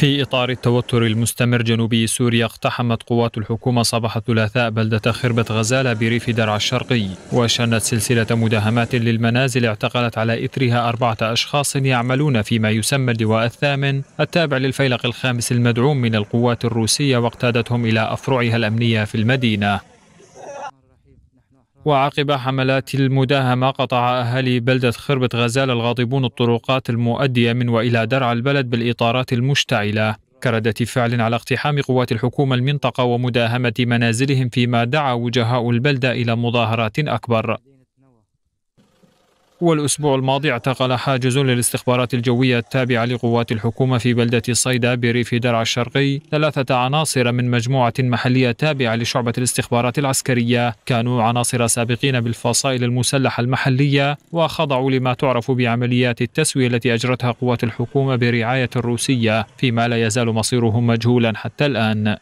في إطار التوتر المستمر جنوبي سوريا اقتحمت قوات الحكومة صباح الثلاثاء بلدة خربة غزالة بريف درعا الشرقي وشنت سلسلة مداهمات للمنازل اعتقلت على إثرها أربعة أشخاص يعملون فيما يسمى اللواء الثامن التابع للفيلق الخامس المدعوم من القوات الروسية واقتادتهم إلى أفرعها الأمنية في المدينة وعقب حملات المداهمة قطع أهالي بلدة خربة غزال الغاضبون الطرقات المؤدية من وإلى درع البلد بالإطارات المشتعلة كردة فعل على اقتحام قوات الحكومة المنطقة ومداهمة منازلهم فيما دعا وجهاء البلدة إلى مظاهرات أكبر والأسبوع الماضي اعتقل حاجز للاستخبارات الجوية التابعة لقوات الحكومة في بلدة صيدا بريف درعا الشرقي ثلاثة عناصر من مجموعة محلية تابعة لشعبة الاستخبارات العسكرية كانوا عناصر سابقين بالفصائل المسلحة المحلية وخضعوا لما تعرف بعمليات التسوية التي أجرتها قوات الحكومة برعاية الروسية فيما لا يزال مصيرهم مجهولا حتى الآن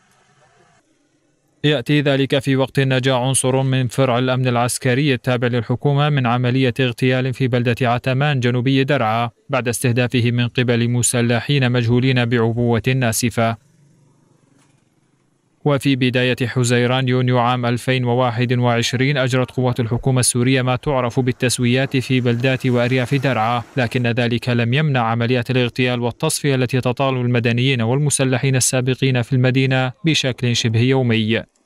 يأتي ذلك في وقت نجا عنصر من فرع الأمن العسكري التابع للحكومة من عملية اغتيال في بلدة عتمان جنوبي درعا بعد استهدافه من قبل مسلحين مجهولين بعبوة ناسفة وفي بداية حزيران يونيو عام 2021 أجرت قوات الحكومة السورية ما تعرف بالتسويات في بلدات وأرياف درعا لكن ذلك لم يمنع عمليات الاغتيال والتصفية التي تطال المدنيين والمسلحين السابقين في المدينة بشكل شبه يومي